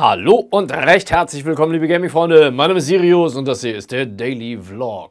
Hallo und recht herzlich willkommen, liebe Gaming-Freunde. Mein Name ist Sirius und das hier ist der Daily Vlog.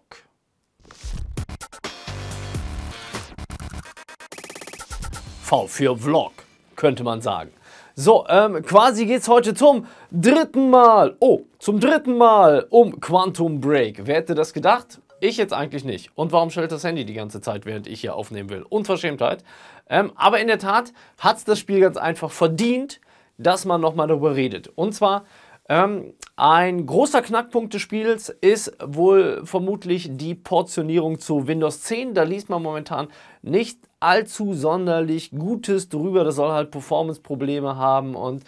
V für Vlog, könnte man sagen. So, ähm, quasi geht's heute zum dritten Mal, oh, zum dritten Mal um Quantum Break. Wer hätte das gedacht? Ich jetzt eigentlich nicht. Und warum schellt das Handy die ganze Zeit, während ich hier aufnehmen will? Unverschämtheit. Ähm, aber in der Tat hat's das Spiel ganz einfach verdient, dass man nochmal darüber redet. Und zwar, ähm, ein großer Knackpunkt des Spiels ist wohl vermutlich die Portionierung zu Windows 10. Da liest man momentan nicht allzu sonderlich Gutes drüber. Das soll halt Performance-Probleme haben und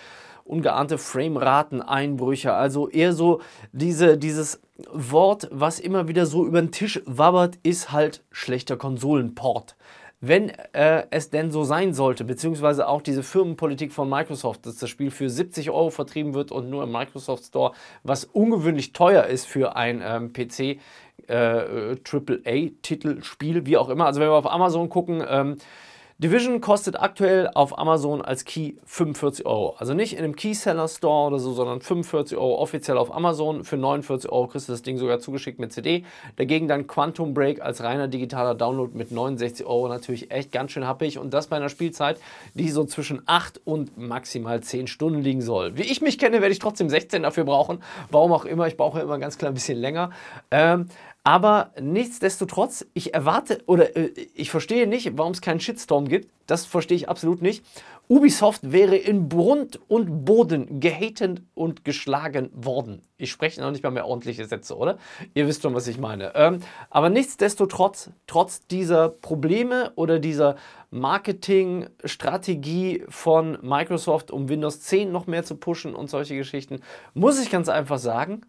ungeahnte Frameraten-Einbrüche. Also eher so diese, dieses Wort, was immer wieder so über den Tisch wabbert, ist halt schlechter Konsolenport wenn äh, es denn so sein sollte, beziehungsweise auch diese Firmenpolitik von Microsoft, dass das Spiel für 70 Euro vertrieben wird und nur im Microsoft Store, was ungewöhnlich teuer ist für ein ähm, PC. Äh, äh AAA-Titel, Spiel, wie auch immer. Also wenn wir auf Amazon gucken, ähm, Division kostet aktuell auf Amazon als Key 45 Euro. Also nicht in einem Keyseller Store oder so, sondern 45 Euro offiziell auf Amazon. Für 49 Euro kriegst du das Ding sogar zugeschickt mit CD. Dagegen dann Quantum Break als reiner digitaler Download mit 69 Euro. Natürlich echt ganz schön happig. Und das bei einer Spielzeit, die so zwischen 8 und maximal 10 Stunden liegen soll. Wie ich mich kenne, werde ich trotzdem 16 dafür brauchen. Warum auch immer. Ich brauche immer ganz klar ein bisschen länger. Ähm, aber nichtsdestotrotz, ich erwarte oder äh, ich verstehe nicht, warum es keinen Shitstorm gibt. Das verstehe ich absolut nicht. Ubisoft wäre in Grund und Boden gehatet und geschlagen worden. Ich spreche noch nicht mal mehr ordentliche Sätze, oder? Ihr wisst schon, was ich meine. Ähm, aber nichtsdestotrotz, trotz dieser Probleme oder dieser Marketingstrategie von Microsoft, um Windows 10 noch mehr zu pushen und solche Geschichten, muss ich ganz einfach sagen,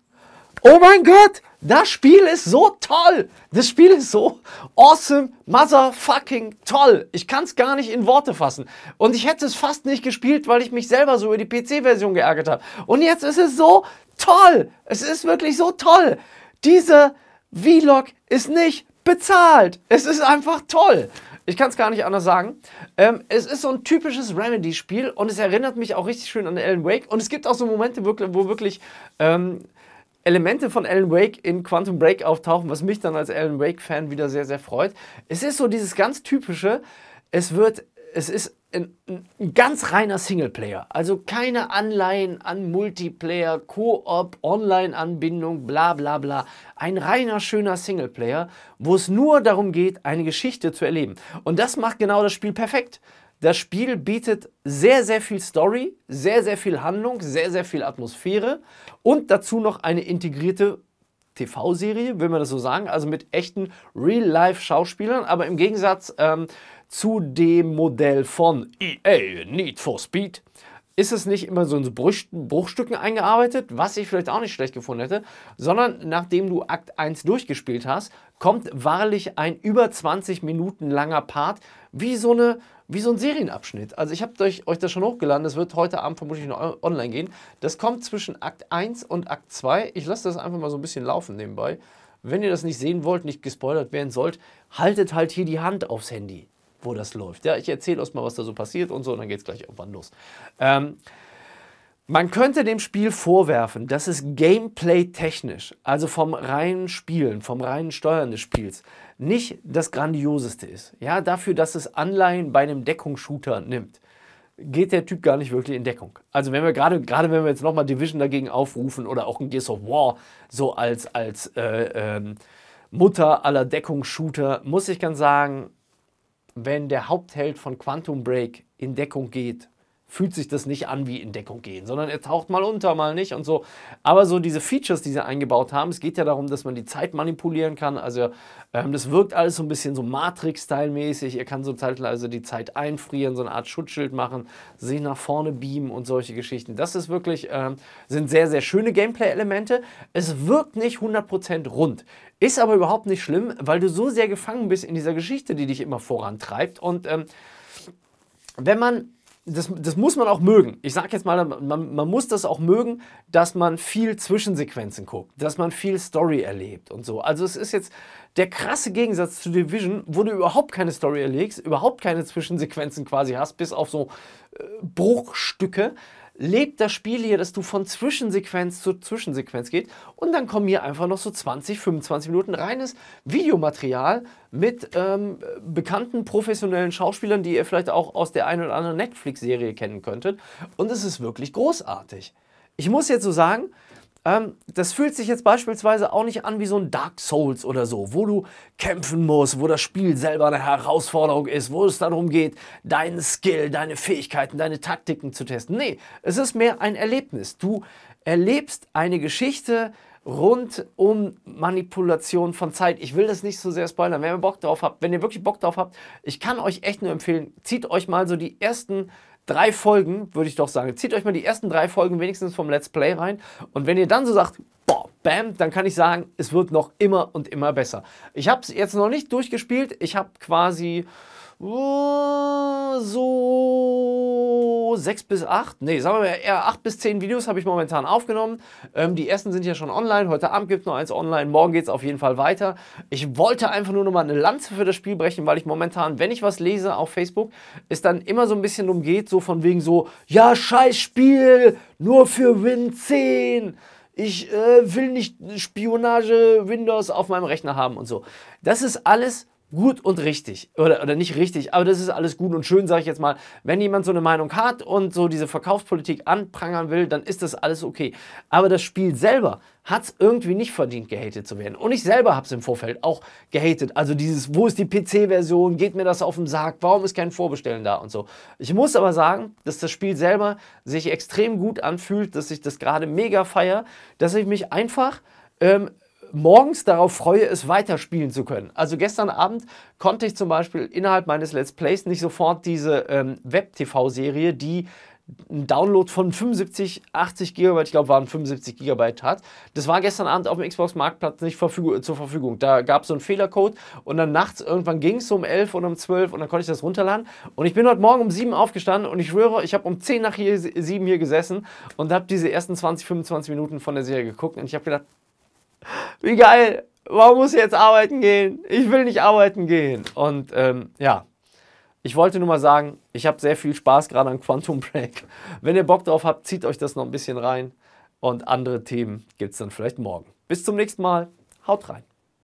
oh mein Gott, das Spiel ist so toll. Das Spiel ist so awesome, motherfucking toll. Ich kann es gar nicht in Worte fassen. Und ich hätte es fast nicht gespielt, weil ich mich selber so über die PC-Version geärgert habe. Und jetzt ist es so toll. Es ist wirklich so toll. Dieser Vlog ist nicht bezahlt. Es ist einfach toll. Ich kann es gar nicht anders sagen. Ähm, es ist so ein typisches Remedy-Spiel und es erinnert mich auch richtig schön an Alan Wake. Und es gibt auch so Momente, wo wirklich ähm, Elemente von Alan Wake in Quantum Break auftauchen, was mich dann als Alan Wake-Fan wieder sehr, sehr freut. Es ist so dieses ganz typische, es wird, es ist ein, ein ganz reiner Singleplayer. Also keine Anleihen an Multiplayer, Koop, Online-Anbindung, bla bla bla. Ein reiner, schöner Singleplayer, wo es nur darum geht, eine Geschichte zu erleben. Und das macht genau das Spiel perfekt. Das Spiel bietet sehr, sehr viel Story, sehr, sehr viel Handlung, sehr, sehr viel Atmosphäre und dazu noch eine integrierte TV-Serie, will man das so sagen, also mit echten Real-Life-Schauspielern, aber im Gegensatz ähm, zu dem Modell von EA Need for Speed ist es nicht immer so in Bruchstücken eingearbeitet, was ich vielleicht auch nicht schlecht gefunden hätte, sondern nachdem du Akt 1 durchgespielt hast, kommt wahrlich ein über 20 Minuten langer Part, wie so eine wie so ein Serienabschnitt. Also ich habe euch das schon hochgeladen, das wird heute Abend vermutlich noch online gehen. Das kommt zwischen Akt 1 und Akt 2. Ich lasse das einfach mal so ein bisschen laufen nebenbei. Wenn ihr das nicht sehen wollt, nicht gespoilert werden sollt, haltet halt hier die Hand aufs Handy, wo das läuft. Ja, ich erzähle euch mal, was da so passiert und so, und dann geht es gleich irgendwann los. Ähm, man könnte dem Spiel vorwerfen, dass es gameplay-technisch, also vom reinen Spielen, vom reinen Steuern des Spiels, nicht das Grandioseste ist. Ja, dafür, dass es Anleihen bei einem Deckungsshooter nimmt, geht der Typ gar nicht wirklich in Deckung. Also wenn wir gerade, gerade wenn wir jetzt nochmal Division dagegen aufrufen oder auch ein Gears of War so als, als äh, ähm, Mutter aller Deckungsshooter, muss ich ganz sagen, wenn der Hauptheld von Quantum Break in Deckung geht, fühlt sich das nicht an wie in Deckung gehen, sondern er taucht mal unter, mal nicht und so. Aber so diese Features, die sie eingebaut haben, es geht ja darum, dass man die Zeit manipulieren kann. Also ähm, das wirkt alles so ein bisschen so matrix style mäßig Er kann so zeitweise also die Zeit einfrieren, so eine Art Schutzschild machen, sich nach vorne beamen und solche Geschichten. Das ist wirklich, ähm, sind sehr, sehr schöne Gameplay-Elemente. Es wirkt nicht 100% rund. Ist aber überhaupt nicht schlimm, weil du so sehr gefangen bist in dieser Geschichte, die dich immer vorantreibt. Und ähm, wenn man das, das muss man auch mögen. Ich sage jetzt mal, man, man muss das auch mögen, dass man viel Zwischensequenzen guckt, dass man viel Story erlebt und so. Also es ist jetzt der krasse Gegensatz zu Division, wo du überhaupt keine Story erlegst, überhaupt keine Zwischensequenzen quasi hast, bis auf so äh, Bruchstücke lebt das Spiel hier, dass du von Zwischensequenz zu Zwischensequenz geht und dann kommen hier einfach noch so 20, 25 Minuten reines Videomaterial mit ähm, bekannten professionellen Schauspielern, die ihr vielleicht auch aus der einen oder anderen Netflix-Serie kennen könntet und es ist wirklich großartig. Ich muss jetzt so sagen, ähm, das fühlt sich jetzt beispielsweise auch nicht an wie so ein Dark Souls oder so, wo du kämpfen musst, wo das Spiel selber eine Herausforderung ist, wo es darum geht, deinen Skill, deine Fähigkeiten, deine Taktiken zu testen. Nee, es ist mehr ein Erlebnis. Du erlebst eine Geschichte rund um Manipulation von Zeit. Ich will das nicht so sehr spoilern. Wenn ihr Bock drauf habt, wenn ihr wirklich Bock drauf habt, ich kann euch echt nur empfehlen, zieht euch mal so die ersten drei Folgen, würde ich doch sagen. Zieht euch mal die ersten drei Folgen wenigstens vom Let's Play rein. Und wenn ihr dann so sagt, boah, bam, dann kann ich sagen, es wird noch immer und immer besser. Ich habe es jetzt noch nicht durchgespielt. Ich habe quasi oh, so so sechs bis acht, nee, sagen wir mal eher acht bis zehn Videos habe ich momentan aufgenommen. Ähm, die ersten sind ja schon online. Heute Abend gibt es noch eins online. Morgen geht es auf jeden Fall weiter. Ich wollte einfach nur nochmal eine Lanze für das Spiel brechen, weil ich momentan, wenn ich was lese auf Facebook, es dann immer so ein bisschen umgeht, so von wegen so, ja, scheiß Spiel, nur für Win 10 ich äh, will nicht Spionage Windows auf meinem Rechner haben und so. Das ist alles gut und richtig. Oder, oder nicht richtig, aber das ist alles gut und schön, sage ich jetzt mal. Wenn jemand so eine Meinung hat und so diese Verkaufspolitik anprangern will, dann ist das alles okay. Aber das Spiel selber hat es irgendwie nicht verdient, gehatet zu werden. Und ich selber habe es im Vorfeld auch gehatet. Also dieses, wo ist die PC-Version, geht mir das auf den Sarg, warum ist kein Vorbestellen da und so. Ich muss aber sagen, dass das Spiel selber sich extrem gut anfühlt, dass ich das gerade mega feier, dass ich mich einfach ähm, morgens darauf freue, es weiterspielen zu können. Also gestern Abend konnte ich zum Beispiel innerhalb meines Let's Plays nicht sofort diese ähm, Web-TV-Serie, die einen Download von 75, 80 GB, ich glaube, waren 75 GB hat. Das war gestern Abend auf dem Xbox Marktplatz nicht verfüg zur Verfügung. Da gab es so einen Fehlercode und dann nachts irgendwann ging es um 11 und um 12 und dann konnte ich das runterladen. Und ich bin heute Morgen um 7 aufgestanden und ich schwöre, ich habe um 10 nach hier, 7 hier gesessen und habe diese ersten 20, 25 Minuten von der Serie geguckt und ich habe gedacht, wie geil. Warum muss ich jetzt arbeiten gehen? Ich will nicht arbeiten gehen. Und ähm, ja, ich wollte nur mal sagen, ich habe sehr viel Spaß gerade an Quantum Break. Wenn ihr Bock drauf habt, zieht euch das noch ein bisschen rein. Und andere Themen gibt es dann vielleicht morgen. Bis zum nächsten Mal. Haut rein.